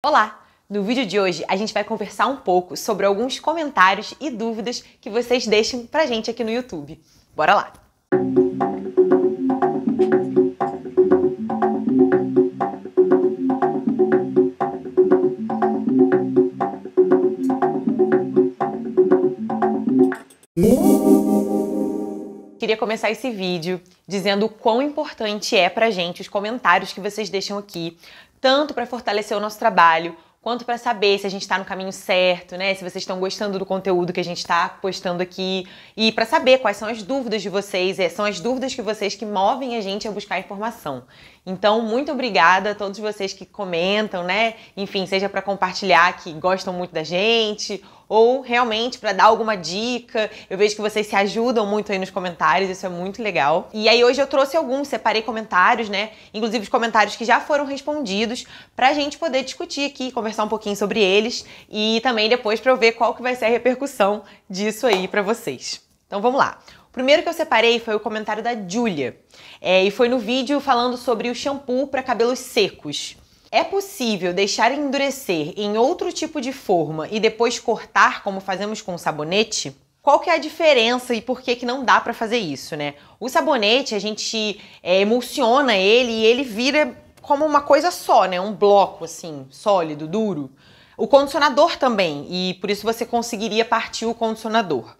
Olá! No vídeo de hoje a gente vai conversar um pouco sobre alguns comentários e dúvidas que vocês deixam pra gente aqui no YouTube. Bora lá! Queria começar esse vídeo dizendo o quão importante é pra gente os comentários que vocês deixam aqui, tanto para fortalecer o nosso trabalho, quanto para saber se a gente está no caminho certo, né? Se vocês estão gostando do conteúdo que a gente está postando aqui e para saber quais são as dúvidas de vocês, é, são as dúvidas que vocês que movem a gente a buscar informação. Então, muito obrigada a todos vocês que comentam, né? Enfim, seja para compartilhar que gostam muito da gente ou realmente para dar alguma dica. Eu vejo que vocês se ajudam muito aí nos comentários, isso é muito legal. E aí hoje eu trouxe alguns, separei comentários, né? Inclusive os comentários que já foram respondidos para a gente poder discutir aqui, conversar um pouquinho sobre eles e também depois para eu ver qual que vai ser a repercussão disso aí para vocês. Então vamos lá. O primeiro que eu separei foi o comentário da Julia. É, e foi no vídeo falando sobre o shampoo para cabelos secos. É possível deixar endurecer em outro tipo de forma e depois cortar como fazemos com o sabonete? Qual que é a diferença e por que, que não dá para fazer isso, né? O sabonete a gente é, emulsiona ele e ele vira como uma coisa só, né? Um bloco assim, sólido, duro. O condicionador também, e por isso você conseguiria partir o condicionador.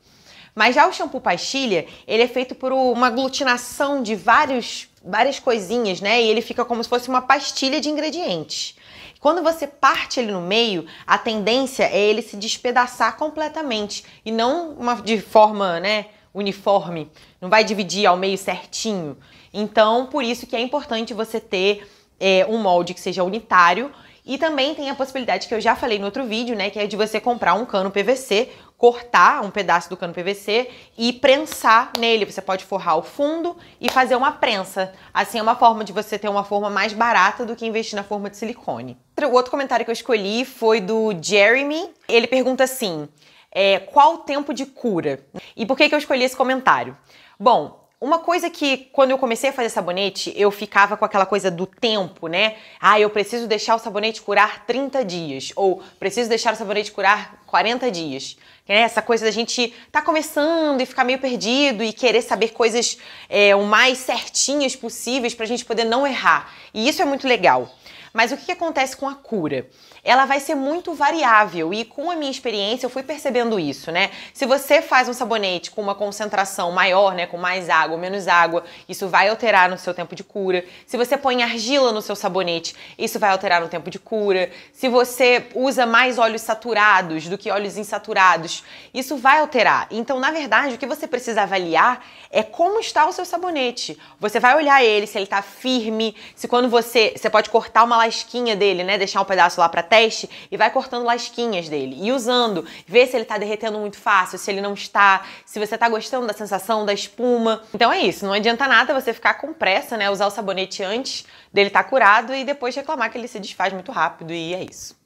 Mas já o shampoo pastilha, ele é feito por uma aglutinação de vários, várias coisinhas, né? E ele fica como se fosse uma pastilha de ingredientes. Quando você parte ele no meio, a tendência é ele se despedaçar completamente e não uma, de forma, né, uniforme. Não vai dividir ao meio certinho. Então, por isso que é importante você ter é, um molde que seja unitário e também tem a possibilidade que eu já falei no outro vídeo, né, que é de você comprar um cano PVC cortar um pedaço do cano PVC e prensar nele. Você pode forrar o fundo e fazer uma prensa. Assim é uma forma de você ter uma forma mais barata do que investir na forma de silicone. O outro comentário que eu escolhi foi do Jeremy. Ele pergunta assim: é, qual o tempo de cura? E por que, que eu escolhi esse comentário? Bom, uma coisa que, quando eu comecei a fazer sabonete, eu ficava com aquela coisa do tempo, né? Ah, eu preciso deixar o sabonete curar 30 dias, ou preciso deixar o sabonete curar 40 dias. Né? Essa coisa da gente tá começando e ficar meio perdido e querer saber coisas é, o mais certinhas possíveis pra gente poder não errar. E isso é muito legal. Mas o que, que acontece com a cura? ela vai ser muito variável e com a minha experiência eu fui percebendo isso, né? Se você faz um sabonete com uma concentração maior, né, com mais água ou menos água, isso vai alterar no seu tempo de cura. Se você põe argila no seu sabonete, isso vai alterar no tempo de cura. Se você usa mais óleos saturados do que óleos insaturados, isso vai alterar. Então, na verdade, o que você precisa avaliar é como está o seu sabonete. Você vai olhar ele, se ele está firme, se quando você, você pode cortar uma lasquinha dele, né, deixar um pedaço lá para trás teste e vai cortando lasquinhas dele e usando, ver se ele tá derretendo muito fácil, se ele não está, se você tá gostando da sensação da espuma. Então é isso, não adianta nada você ficar com pressa, né, usar o sabonete antes dele estar tá curado e depois reclamar que ele se desfaz muito rápido e é isso.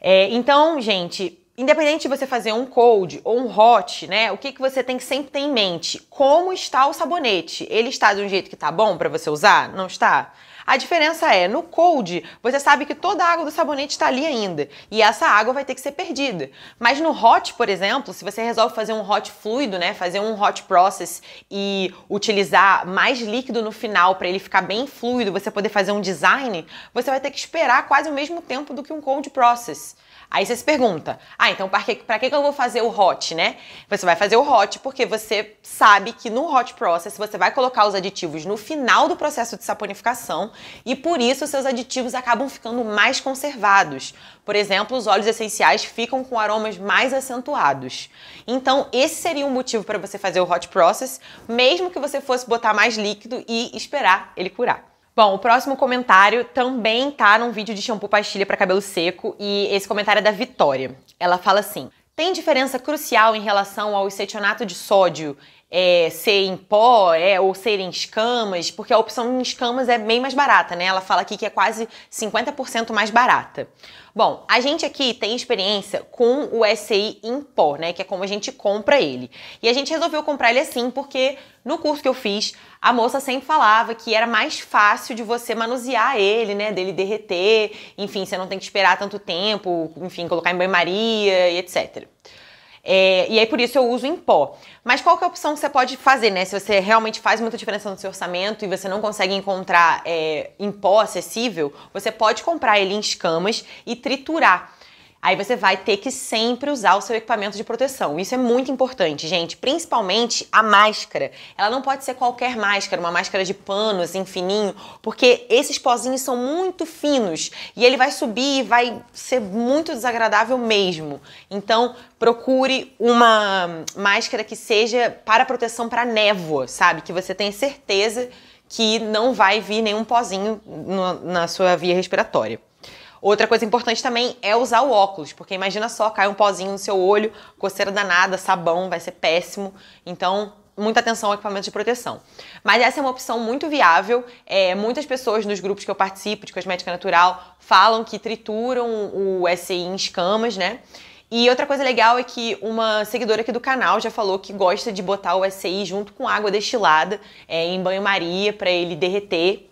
É, então, gente, independente de você fazer um cold ou um hot, né? O que, que você tem que sempre ter em mente? Como está o sabonete? Ele está de um jeito que tá bom para você usar? Não está? A diferença é, no cold, você sabe que toda a água do sabonete está ali ainda, e essa água vai ter que ser perdida. Mas no hot, por exemplo, se você resolve fazer um hot fluido, né, fazer um hot process e utilizar mais líquido no final para ele ficar bem fluido, você poder fazer um design, você vai ter que esperar quase o mesmo tempo do que um cold process. Aí você se pergunta, ah, então para que, que eu vou fazer o hot, né? Você vai fazer o hot porque você sabe que no hot process você vai colocar os aditivos no final do processo de saponificação e por isso seus aditivos acabam ficando mais conservados. Por exemplo, os óleos essenciais ficam com aromas mais acentuados. Então, esse seria um motivo para você fazer o hot process, mesmo que você fosse botar mais líquido e esperar ele curar. Bom, o próximo comentário também tá num vídeo de shampoo pastilha para cabelo seco e esse comentário é da Vitória. Ela fala assim: tem diferença crucial em relação ao acetionato de sódio é, ser em pó é, ou ser em escamas, porque a opção em escamas é bem mais barata, né? Ela fala aqui que é quase 50% mais barata. Bom, a gente aqui tem experiência com o SI em pó, né? Que é como a gente compra ele. E a gente resolveu comprar ele assim porque no curso que eu fiz, a moça sempre falava que era mais fácil de você manusear ele, né? Dele derreter, enfim, você não tem que esperar tanto tempo, enfim, colocar em banho-maria e etc. É, e aí por isso eu uso em pó. Mas qual que é a opção que você pode fazer, né? Se você realmente faz muita diferença no seu orçamento e você não consegue encontrar é, em pó acessível, você pode comprar ele em escamas e triturar aí você vai ter que sempre usar o seu equipamento de proteção. Isso é muito importante, gente, principalmente a máscara. Ela não pode ser qualquer máscara, uma máscara de pano, assim, fininho, porque esses pozinhos são muito finos e ele vai subir e vai ser muito desagradável mesmo. Então, procure uma máscara que seja para proteção para névoa, sabe? Que você tenha certeza que não vai vir nenhum pozinho na sua via respiratória. Outra coisa importante também é usar o óculos, porque imagina só, cai um pozinho no seu olho, coceira danada, sabão, vai ser péssimo. Então, muita atenção ao equipamento de proteção. Mas essa é uma opção muito viável. É, muitas pessoas nos grupos que eu participo de cosmética natural falam que trituram o SI em escamas, né? E outra coisa legal é que uma seguidora aqui do canal já falou que gosta de botar o SI junto com água destilada é, em banho-maria para ele derreter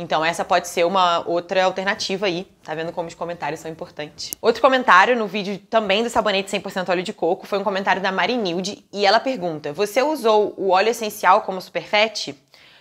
então essa pode ser uma outra alternativa aí. Tá vendo como os comentários são importantes? Outro comentário no vídeo também do sabonete 100% óleo de coco foi um comentário da Marinilde e ela pergunta: "Você usou o óleo essencial como superfete?"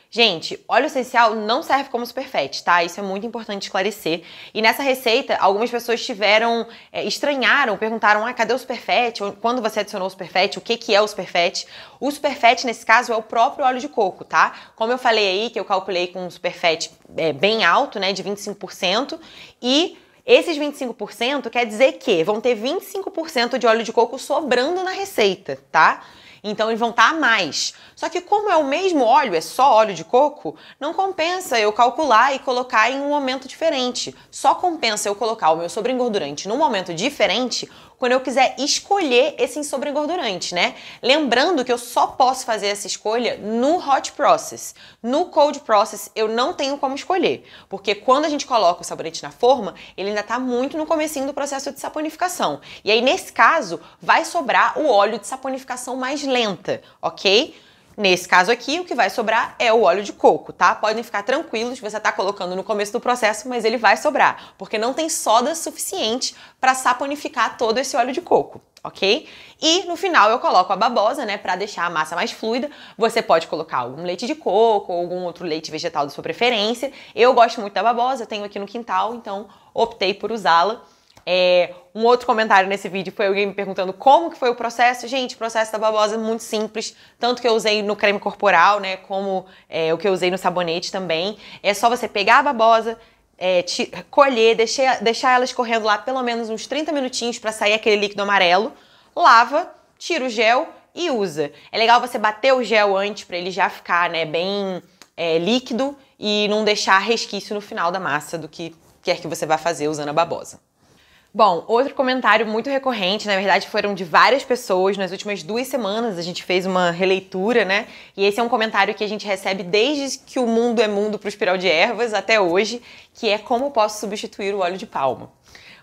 Gente, óleo essencial não serve como superfete, tá? Isso é muito importante esclarecer. E nessa receita, algumas pessoas tiveram, é, estranharam, perguntaram, ah, cadê o superfete? Quando você adicionou o superfete? O que, que é o superfete? O superfete nesse caso, é o próprio óleo de coco, tá? Como eu falei aí, que eu calculei com um superfete é, bem alto, né, de 25%, e... Esses 25% quer dizer que vão ter 25% de óleo de coco sobrando na receita, tá? Então eles vão estar a mais. Só que como é o mesmo óleo, é só óleo de coco, não compensa eu calcular e colocar em um momento diferente. Só compensa eu colocar o meu sobreengordurante num momento diferente quando eu quiser escolher esse sobre-engordurante, né? Lembrando que eu só posso fazer essa escolha no hot process. No cold process eu não tenho como escolher, porque quando a gente coloca o sabonete na forma, ele ainda está muito no comecinho do processo de saponificação. E aí nesse caso vai sobrar o óleo de saponificação mais lenta, OK? Nesse caso aqui, o que vai sobrar é o óleo de coco, tá? Podem ficar tranquilos, você está colocando no começo do processo, mas ele vai sobrar, porque não tem soda suficiente para saponificar todo esse óleo de coco ok? E no final eu coloco a babosa, né, para deixar a massa mais fluida. Você pode colocar algum leite de coco ou algum outro leite vegetal da sua preferência. Eu gosto muito da babosa, tenho aqui no quintal, então optei por usá-la. É, um outro comentário nesse vídeo foi alguém me perguntando como que foi o processo. Gente, o processo da babosa é muito simples, tanto que eu usei no creme corporal, né, como é, o que eu usei no sabonete também. É só você pegar a babosa, é, te, colher, deixar, deixar ela escorrendo lá pelo menos uns 30 minutinhos para sair aquele líquido amarelo, lava, tira o gel e usa. É legal você bater o gel antes para ele já ficar, né, bem é, líquido e não deixar resquício no final da massa do que quer que você vá fazer usando a babosa. Bom, outro comentário muito recorrente, na verdade foram de várias pessoas, nas últimas duas semanas a gente fez uma releitura, né? E esse é um comentário que a gente recebe desde que o mundo é mundo para o espiral de ervas até hoje, que é como posso substituir o óleo de palma.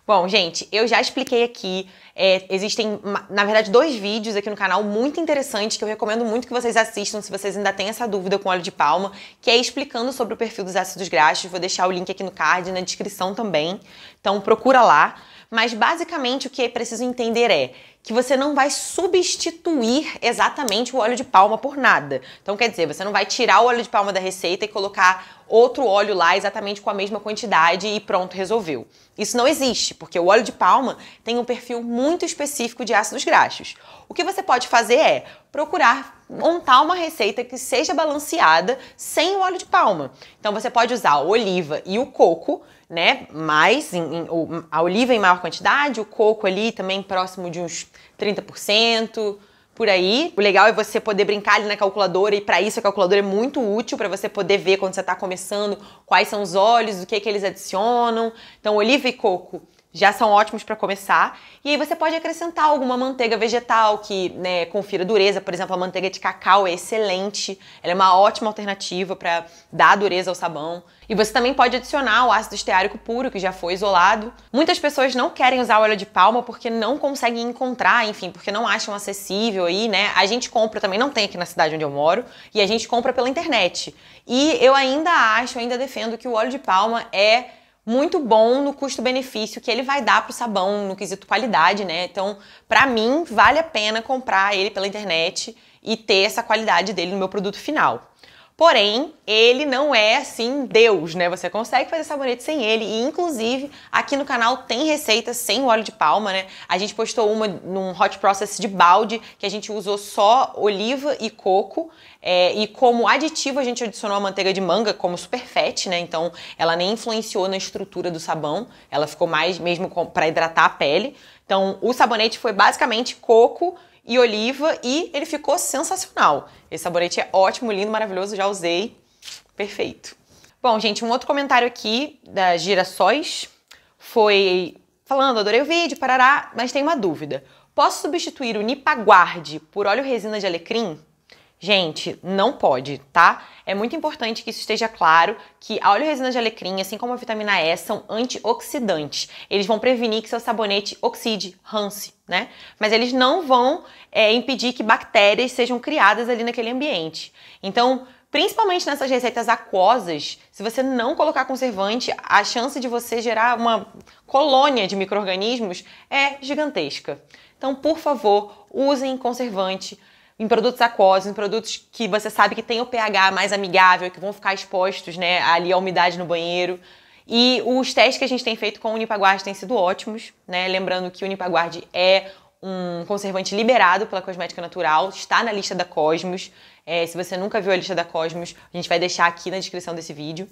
Bom, gente, eu já expliquei aqui. É, existem, na verdade, dois vídeos aqui no canal muito interessantes que eu recomendo muito que vocês assistam se vocês ainda têm essa dúvida com óleo de palma, que é explicando sobre o perfil dos ácidos graxos. Vou deixar o link aqui no card, na descrição também. Então procura lá. Mas basicamente o que é preciso entender é que você não vai substituir exatamente o óleo de palma por nada. Então, quer dizer, você não vai tirar o óleo de palma da receita e colocar outro óleo lá exatamente com a mesma quantidade e pronto, resolveu. Isso não existe, porque o óleo de palma tem um perfil muito específico de ácidos graxos. O que você pode fazer é procurar montar uma receita que seja balanceada sem o óleo de palma. Então você pode usar a oliva e o coco, né? Mais em, em, a oliva em maior quantidade, o coco ali também próximo de uns 30% por aí. O legal é você poder brincar ali na calculadora e para isso a calculadora é muito útil para você poder ver quando você está começando quais são os óleos, o que é que eles adicionam. Então, oliva e coco já são ótimos para começar. E aí você pode acrescentar alguma manteiga vegetal que né, confira dureza, por exemplo, a manteiga de cacau é excelente, ela é uma ótima alternativa para dar dureza ao sabão. E você também pode adicionar o ácido esteárico puro que já foi isolado. Muitas pessoas não querem usar óleo de palma porque não conseguem encontrar, enfim, porque não acham acessível aí, né? A gente compra também, não tem aqui na cidade onde eu moro, e a gente compra pela internet. E eu ainda acho, ainda defendo que o óleo de palma é muito bom no custo-benefício que ele vai dar para o sabão no quesito qualidade, né? Então, para mim, vale a pena comprar ele pela internet e ter essa qualidade dele no meu produto final. Porém, ele não é assim Deus, né? Você consegue fazer sabonete sem ele e inclusive aqui no canal tem receitas sem o óleo de palma, né? A gente postou uma num hot process de balde que a gente usou só oliva e coco é, e como aditivo a gente adicionou a manteiga de manga como fat né? Então ela nem influenciou na estrutura do sabão, ela ficou mais mesmo para hidratar a pele. Então o sabonete foi basicamente coco e oliva e ele ficou sensacional. Esse sabonete é ótimo, lindo, maravilhoso, já usei. Perfeito. Bom, gente, um outro comentário aqui da Girassóis foi falando, adorei o vídeo, parará, mas tem uma dúvida. Posso substituir o nipaguard por óleo resina de alecrim? Gente, não pode, tá? É muito importante que isso esteja claro que a resina de alecrim, assim como a vitamina E, são antioxidantes. Eles vão prevenir que seu sabonete oxide, rance, né? Mas eles não vão é, impedir que bactérias sejam criadas ali naquele ambiente. Então, principalmente nessas receitas aquosas, se você não colocar conservante, a chance de você gerar uma colônia de micro-organismos é gigantesca. Então, por favor, usem conservante em produtos aquosos, em produtos que você sabe que tem o pH mais amigável, que vão ficar expostos, né, ali à umidade no banheiro. E os testes que a gente tem feito com o Unipaguard têm sido ótimos, né? Lembrando que o Unipaguard é um conservante liberado pela Cosmética Natural, está na lista da Cosmos. É, se você nunca viu a lista da Cosmos, a gente vai deixar aqui na descrição desse vídeo.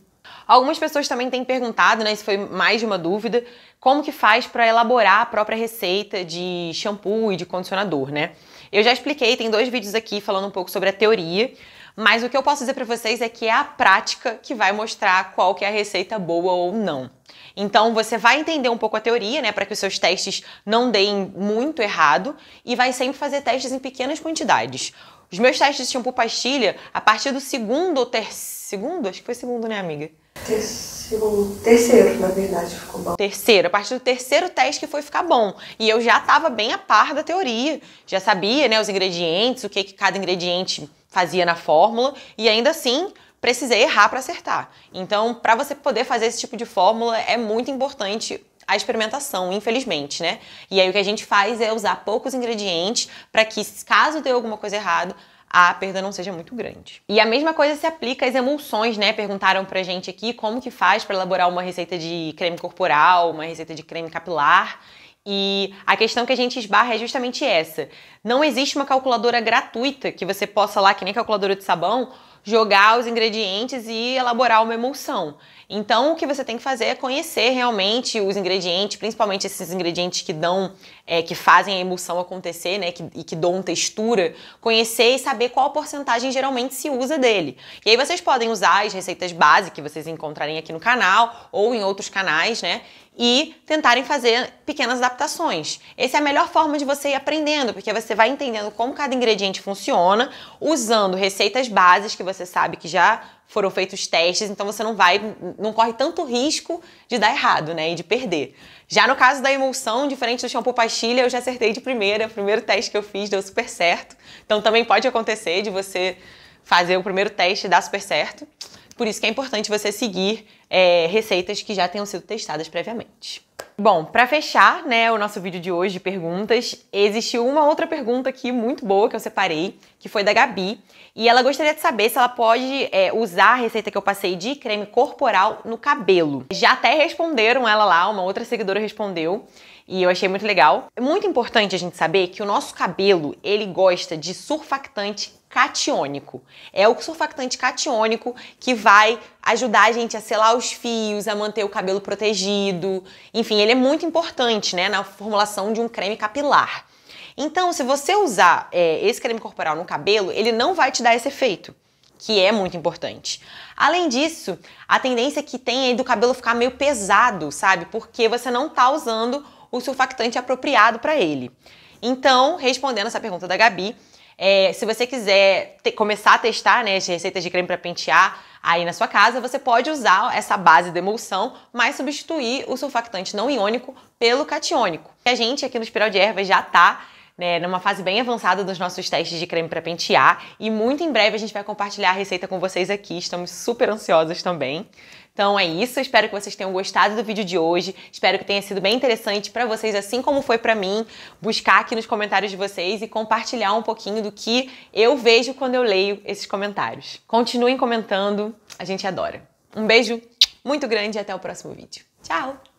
Algumas pessoas também têm perguntado, né, isso foi mais de uma dúvida, como que faz para elaborar a própria receita de shampoo e de condicionador, né? Eu já expliquei, tem dois vídeos aqui falando um pouco sobre a teoria, mas o que eu posso dizer para vocês é que é a prática que vai mostrar qual que é a receita boa ou não. Então você vai entender um pouco a teoria, né, para que os seus testes não deem muito errado e vai sempre fazer testes em pequenas quantidades. Os meus testes tinham por pastilha, a partir do segundo ou terceiro, segundo, acho que foi segundo, né, amiga? Terceiro, terceiro, na verdade, ficou bom. Terceiro, a partir do terceiro teste que foi ficar bom. E eu já estava bem a par da teoria, já sabia, né, os ingredientes, o que, que cada ingrediente fazia na fórmula, e ainda assim precisei errar para acertar. Então, para você poder fazer esse tipo de fórmula, é muito importante a experimentação, infelizmente, né? E aí o que a gente faz é usar poucos ingredientes para que, caso dê alguma coisa errada, a perda não seja muito grande. E a mesma coisa se aplica às emulsões, né? Perguntaram pra gente aqui como que faz para elaborar uma receita de creme corporal, uma receita de creme capilar. E a questão que a gente esbarra é justamente essa. Não existe uma calculadora gratuita que você possa lá, que nem calculadora de sabão, jogar os ingredientes e elaborar uma emulsão. Então, o que você tem que fazer é conhecer realmente os ingredientes, principalmente esses ingredientes que dão, é, que fazem a emulsão acontecer, né, que, e que dão textura, conhecer e saber qual porcentagem geralmente se usa dele. E aí vocês podem usar as receitas base que vocês encontrarem aqui no canal ou em outros canais, né, e tentarem fazer pequenas adaptações. Essa é a melhor forma de você ir aprendendo, porque você vai entendendo como cada ingrediente funciona, usando receitas bases que você você sabe que já foram feitos testes, então você não vai, não corre tanto risco de dar errado, né, e de perder. Já no caso da emulsão, diferente do shampoo pastilha, eu já acertei de primeira, o primeiro teste que eu fiz deu super certo. Então também pode acontecer de você fazer o primeiro teste e dar super certo. Por isso que é importante você seguir é, receitas que já tenham sido testadas previamente. Bom, para fechar, né, o nosso vídeo de hoje de perguntas, existiu uma outra pergunta aqui muito boa que eu separei, que foi da Gabi, e ela gostaria de saber se ela pode é, usar a receita que eu passei de creme corporal no cabelo. Já até responderam ela lá, uma outra seguidora respondeu, e eu achei muito legal. É muito importante a gente saber que o nosso cabelo, ele gosta de surfactante catiônico. É o surfactante catiônico que vai ajudar a gente a selar os fios, a manter o cabelo protegido. Enfim, ele é muito importante né, na formulação de um creme capilar. Então, se você usar é, esse creme corporal no cabelo, ele não vai te dar esse efeito, que é muito importante. Além disso, a tendência que tem aí é do cabelo ficar meio pesado, sabe? Porque você não tá usando o surfactante apropriado para ele. Então, respondendo essa pergunta da Gabi, é, se você quiser te, começar a testar né, as receitas de creme para pentear aí na sua casa, você pode usar essa base de emulsão, mas substituir o sulfactante não iônico pelo catiônico. A gente aqui no Espiral de Ervas já está né, numa fase bem avançada dos nossos testes de creme para pentear e muito em breve a gente vai compartilhar a receita com vocês aqui. Estamos super ansiosos também. Então é isso, espero que vocês tenham gostado do vídeo de hoje. Espero que tenha sido bem interessante para vocês, assim como foi para mim, buscar aqui nos comentários de vocês e compartilhar um pouquinho do que eu vejo quando eu leio esses comentários. Continuem comentando, a gente adora. Um beijo muito grande e até o próximo vídeo. Tchau!